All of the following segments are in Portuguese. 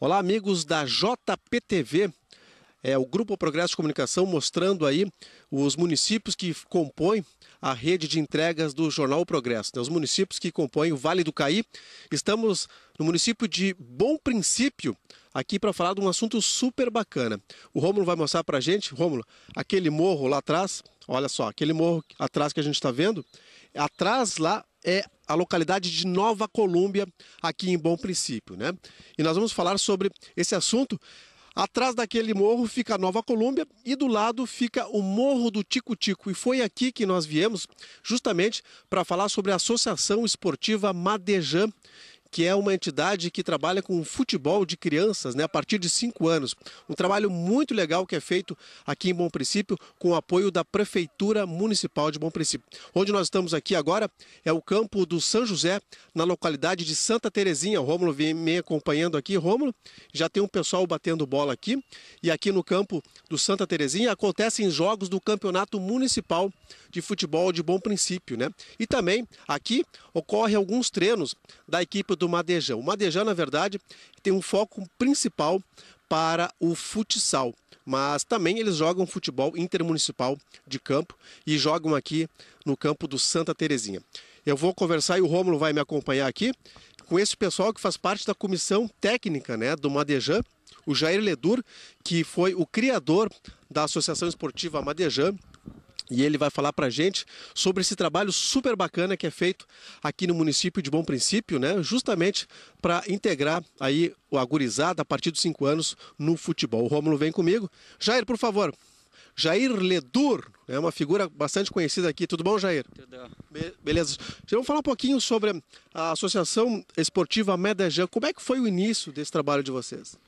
Olá, amigos da JPTV. É o Grupo Progresso Comunicação mostrando aí os municípios que compõem a rede de entregas do Jornal Progresso, né? os municípios que compõem o Vale do Caí. Estamos no município de Bom Princípio, aqui para falar de um assunto super bacana. O Rômulo vai mostrar para a gente, Rômulo, aquele morro lá atrás, olha só, aquele morro atrás que a gente está vendo, atrás lá é a localidade de Nova Colômbia, aqui em Bom Princípio, né? E nós vamos falar sobre esse assunto. Atrás daquele morro fica a Nova Colômbia e do lado fica o Morro do Tico Tico. E foi aqui que nós viemos justamente para falar sobre a Associação Esportiva Madejan que é uma entidade que trabalha com futebol de crianças né, a partir de 5 anos. Um trabalho muito legal que é feito aqui em Bom Princípio com o apoio da Prefeitura Municipal de Bom Princípio. Onde nós estamos aqui agora é o campo do São José, na localidade de Santa Terezinha. O Rômulo vem me acompanhando aqui. Rômulo, já tem um pessoal batendo bola aqui. E aqui no campo do Santa Terezinha acontecem jogos do Campeonato Municipal de Futebol de Bom Princípio. Né? E também aqui ocorrem alguns treinos da equipe do Madejão. O Madejão, na verdade, tem um foco principal para o futsal, mas também eles jogam futebol intermunicipal de campo e jogam aqui no campo do Santa Terezinha. Eu vou conversar e o Rômulo vai me acompanhar aqui com esse pessoal que faz parte da comissão técnica né, do Madejan, o Jair Ledur, que foi o criador da Associação Esportiva Madejan, e ele vai falar para a gente sobre esse trabalho super bacana que é feito aqui no município de Bom Princípio, né? justamente para integrar aí o agurizado a partir dos cinco anos no futebol. O Rômulo vem comigo. Jair, por favor. Jair Ledur, é uma figura bastante conhecida aqui. Tudo bom, Jair? Tudo. Be beleza. Vamos falar um pouquinho sobre a Associação Esportiva Medejan. Como é que foi o início desse trabalho de vocês?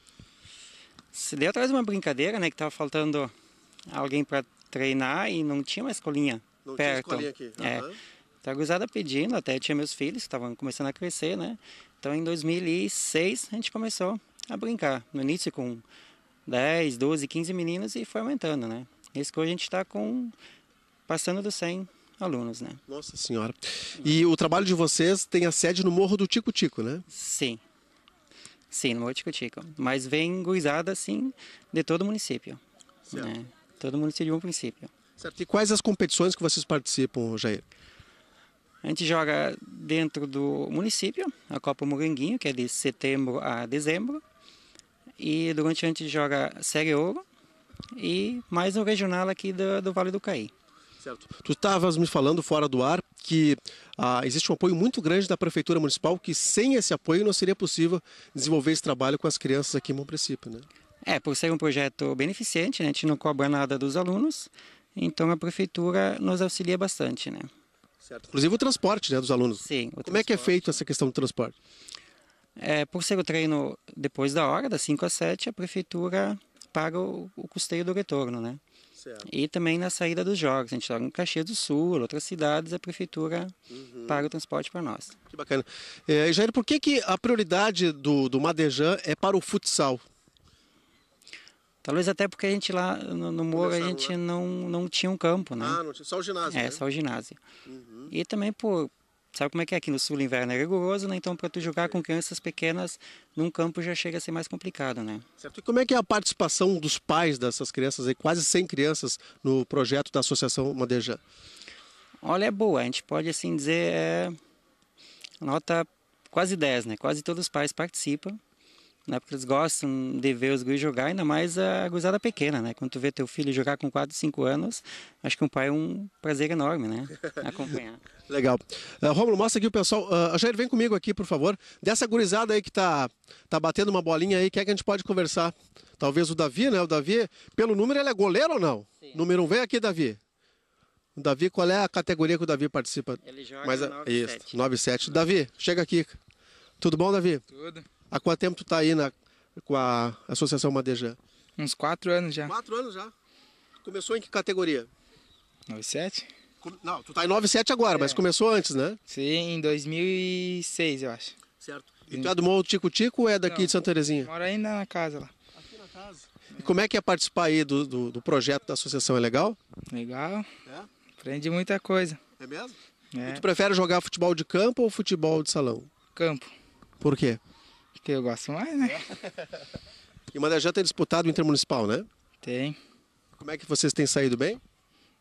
Se deu atrás de uma brincadeira, né, que estava faltando alguém para treinar e não tinha uma escolinha não perto. Tinha escolinha aqui. É. Então, pedindo, até tinha meus filhos que estavam começando a crescer, né? Então, em 2006, a gente começou a brincar. No início, com 10, 12, 15 meninos e foi aumentando, né? Esse que hoje a gente está com... passando dos 100 alunos, né? Nossa Senhora. E o trabalho de vocês tem a sede no Morro do Tico Tico, né? Sim. Sim, no Morro do Tico Tico. Mas vem guisada, assim, de todo o município. Certo. Né? Todo mundo seguiu um princípio. Certo. E quais as competições que vocês participam, Jair? A gente joga dentro do município, a Copa Moranguinho, que é de setembro a dezembro. E durante a gente joga Série Ouro e mais um regional aqui do, do Vale do Caí. Certo. Tu estavas me falando fora do ar que ah, existe um apoio muito grande da Prefeitura Municipal, que sem esse apoio não seria possível desenvolver esse trabalho com as crianças aqui em Mão Princípio, né? É, por ser um projeto beneficente, né, a gente não cobra nada dos alunos, então a prefeitura nos auxilia bastante, né? Certo. Inclusive o transporte né, dos alunos. Sim. Como é que é feito essa questão do transporte? É, por ser o treino depois da hora, das 5 às 7, a prefeitura paga o, o custeio do retorno, né? Certo. E também na saída dos jogos. A gente joga em Caxias do Sul, outras cidades, a prefeitura uhum. paga o transporte para nós. Que bacana. É, Jair, por que, que a prioridade do, do Madejan é para o futsal? Talvez até porque a gente lá no, no Morro a gente né? não, não tinha um campo, né? Ah, não tinha, só o ginásio. É, né? só o ginásio. Uhum. E também pô Sabe como é que é? Aqui no sul o inverno é rigoroso, né? Então, para tu jogar com crianças pequenas num campo já chega a ser mais complicado, né? Certo. E como é que é a participação dos pais dessas crianças aí, quase 100 crianças, no projeto da Associação Madeja? Olha, é boa. A gente pode, assim, dizer, é... nota quase 10, né? Quase todos os pais participam né? Porque eles gostam de ver os guris jogar, ainda mais a gurizada pequena, né? Quando tu vê teu filho jogar com 4, 5 anos, acho que um pai é um prazer enorme, né? Acompanhar. Legal. Uh, eh, Romulo, mostra aqui o pessoal. Uh, Jair, vem comigo aqui, por favor. Dessa gurizada aí que tá, tá batendo uma bolinha aí, quem é que a gente pode conversar? Talvez o Davi, né? O Davi, pelo número, ele é goleiro ou não? Sim. Número 1, um, vem aqui, Davi. O Davi, qual é a categoria que o Davi participa? Ele joga Mas, 9 é isso, 9 7. Davi, chega aqui. Tudo bom, Davi? Tudo. Há quanto tempo tu tá aí na, com a Associação Madejã? Uns quatro anos já. Quatro anos já. Começou em que categoria? 97. Não, tu tá em 97 agora, é. mas começou antes, né? Sim, em 2006, eu acho. Certo. E tu é do Morro Tico Tico ou é daqui Não, de Santa Terezinha? Mora ainda na casa lá. Aqui na casa. E como é que é participar aí do, do, do projeto da associação? É legal? Legal. É? Aprende muita coisa. É mesmo? É. E tu prefere jogar futebol de campo ou futebol de salão? Campo. Por quê? que eu gosto mais, né? E o Marajá tem disputado o Intermunicipal, né? Tem. Como é que vocês têm saído bem?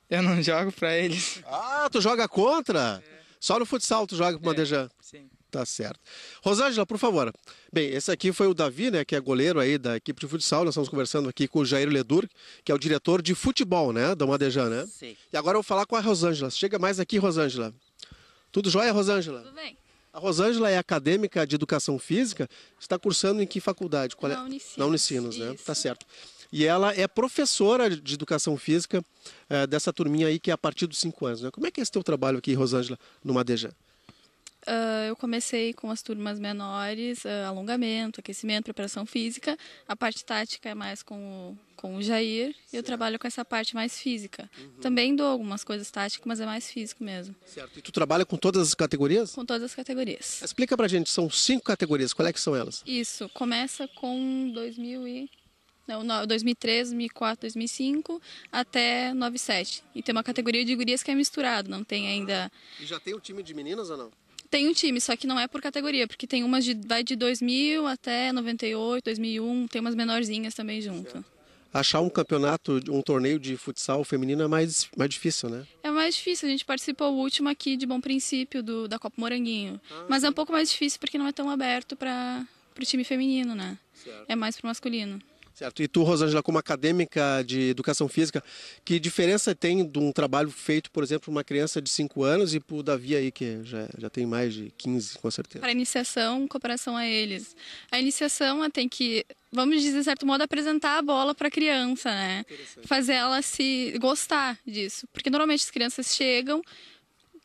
Eu não jogo pra eles. Ah, tu joga contra? É. Só no futsal tu joga pro é, Sim. Tá certo. Rosângela, por favor. Bem, esse aqui foi o Davi, né, que é goleiro aí da equipe de futsal. Nós estamos conversando aqui com o Jair Ledur, que é o diretor de futebol, né, da Madejan, né? Sim. E agora eu vou falar com a Rosângela. Chega mais aqui, Rosângela. Tudo jóia, Rosângela? Tudo bem. A Rosângela é acadêmica de educação física, está cursando em que faculdade? Qual é? Na Unicinos. Na Unicinos, né? Tá Isso. Tá certo. E ela é professora de educação física é, dessa turminha aí que é a partir dos 5 anos. Né? Como é que é esse teu trabalho aqui, Rosângela, no Madeja? uh, eu comecei com as turmas menores, uh, alongamento, aquecimento, preparação física. A parte tática é mais com o, com o Jair certo. e eu trabalho com essa parte mais física. Uhum. Também dou algumas coisas táticas, mas é mais físico mesmo. Certo. E tu trabalha com todas as categorias? Com todas as categorias. Explica pra gente, são cinco categorias, qual é que são elas? Isso, começa com 2000 e... Não, 2003, 2004, 2005 até 97. E tem uma categoria de gurias que é misturado, não tem ainda. E já tem o um time de meninas ou não? Tem um time, só que não é por categoria, porque tem umas de vai de 2000 até 98, 2001, tem umas menorzinhas também junto. Achar um campeonato, um torneio de futsal feminino é mais, mais difícil, né? É mais difícil. A gente participou o último aqui de Bom Princípio, do, da Copa Moranguinho. Ah, Mas é um pouco mais difícil porque não é tão aberto para o time feminino, né? Certo. É mais para o masculino. Certo. E tu, Rosângela, como acadêmica de educação física, que diferença tem de um trabalho feito, por exemplo, uma criança de 5 anos e o Davi aí, que já, já tem mais de 15, com certeza? Para a iniciação, cooperação a eles. A iniciação é tem que, vamos dizer, de certo modo, apresentar a bola para a criança, né? Fazer ela se gostar disso. Porque normalmente as crianças chegam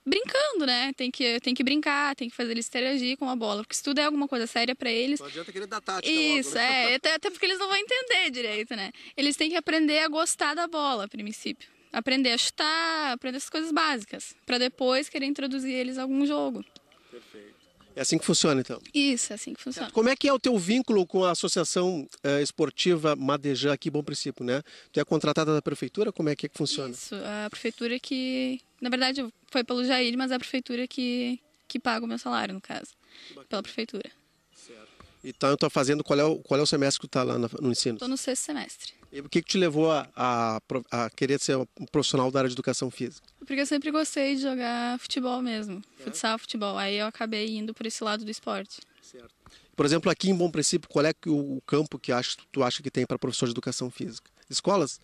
brincando, né? Tem que, tem que brincar, tem que fazer eles interagir com a bola, porque se tudo é alguma coisa séria para eles. Não adianta querer dar tática. Isso, logo, né? é, até, até porque eles não vão entender direito, né? Eles têm que aprender a gostar da bola, a princípio. Aprender a chutar, aprender as coisas básicas, para depois querer introduzir eles a algum jogo. Perfeito. É assim que funciona, então? Isso, é assim que funciona. Como é que é o teu vínculo com a Associação eh, Esportiva Madejã aqui, Bom Princípio, né? Tu é contratada da prefeitura? Como é que, é que funciona? Isso, a prefeitura que, na verdade, foi pelo Jair, mas é a prefeitura que, que paga o meu salário, no caso. Bacana. Pela prefeitura. Certo. Então, eu estou fazendo qual é o, qual é o semestre que tu está lá no ensino? Estou no sexto semestre. E o que, que te levou a, a, a, querer ser um profissional da área de educação física? Porque eu sempre gostei de jogar futebol mesmo, é? futsal, futebol. Aí eu acabei indo por esse lado do esporte. Certo. Por exemplo, aqui em Bom Princípio, qual é o campo que acha, tu acha que tem para professor de educação física? Escolas?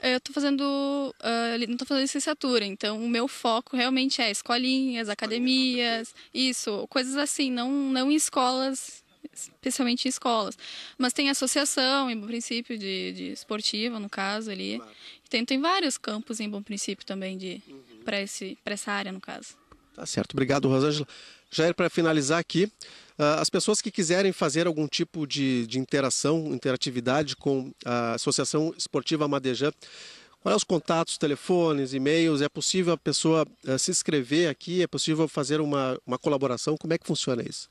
Eh, eu tô fazendo. Uh, não tô fazendo licenciatura, então o meu foco realmente é escolinhas, academias, isso, coisas assim, não, não em escolas, especialmente em escolas. Mas tem associação em bom princípio de, de esportiva, no caso, ali. Claro. Tem, tem vários campos em bom princípio também de uhum. para essa área, no caso. Tá certo. Obrigado, Rosângela. Jair, para finalizar aqui, ah, as pessoas que quiserem fazer algum tipo de, de interação, interatividade com a Associação Esportiva Madejã, quais os contatos, telefones, e-mails? É possível a pessoa ah, se inscrever aqui? É possível fazer uma, uma colaboração? Como é que funciona isso?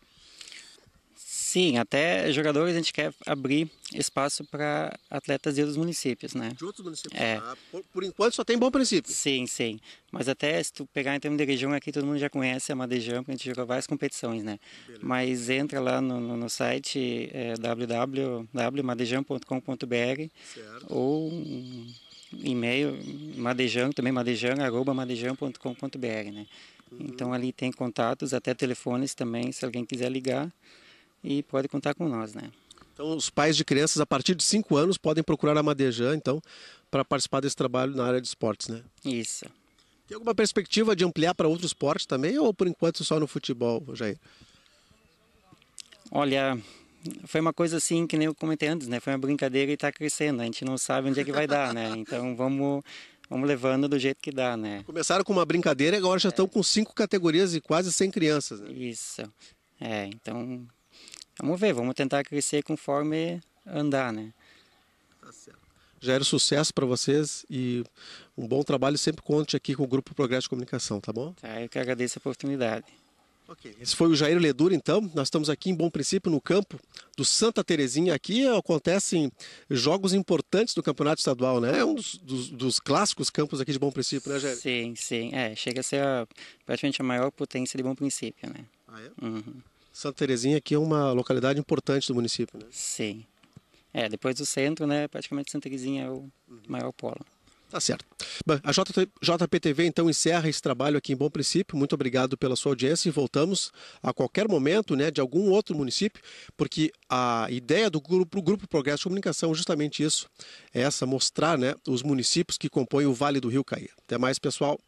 Sim, até jogadores a gente quer abrir espaço para atletas de outros municípios, né? De outros municípios? É. Ah, por, por, enquanto só tem bom princípio. Sim, sim. Mas até se tu pegar em termos de região aqui, todo mundo já conhece a Madejão, porque a gente jogou várias competições, né? Beleza. Mas entra lá no, no, no site é, www.madejão.com.br ou um e-mail madejão, também madejão, arroba madejão.com.br, né? Uhum. Então ali tem contatos, até telefones também, se alguém quiser ligar e pode contar com nós, né? Então, os pais de crianças a partir de 5 anos podem procurar a Madejan, então, para participar desse trabalho na área de esportes, né? Isso. Tem alguma perspectiva de ampliar para outros esportes também ou por enquanto só no futebol, Jair? Olha, foi uma coisa assim que nem eu comentei antes, né? Foi uma brincadeira e está crescendo. A gente não sabe onde é que vai dar, né? Então vamos vamos levando do jeito que dá, né? Começaram com uma brincadeira e agora já é. estão com cinco categorias e quase 100 crianças. Né? Isso. É, então Vamos ver, vamos tentar crescer conforme andar, né? Tá certo. Jair, sucesso para vocês e um bom trabalho. Sempre conte aqui com o Grupo Progresso de Comunicação, tá bom? Tá, eu que agradeço a oportunidade. Ok. Esse foi o Jair Ledura, então. Nós estamos aqui em Bom Princípio, no campo do Santa Terezinha. Aqui acontecem jogos importantes do campeonato estadual, né? É um dos, dos, dos clássicos campos aqui de Bom Princípio, né, Jair? Sim, sim. É, chega a ser a, praticamente a maior potência de Bom Princípio, né? Ah, é? Uhum. Santa Terezinha aqui é uma localidade importante do município, né? Sim. É, depois do centro, né, praticamente Santa Terezinha é o uhum. maior polo. Tá certo. Bem, a JPTV então encerra esse trabalho aqui em Bom Princípio. Muito obrigado pela sua audiência e voltamos a qualquer momento, né, de algum outro município, porque a ideia do grupo, grupo Progresso de Comunicação é justamente isso, é essa mostrar, né, os municípios que compõem o Vale do Rio Caí. Até mais, pessoal.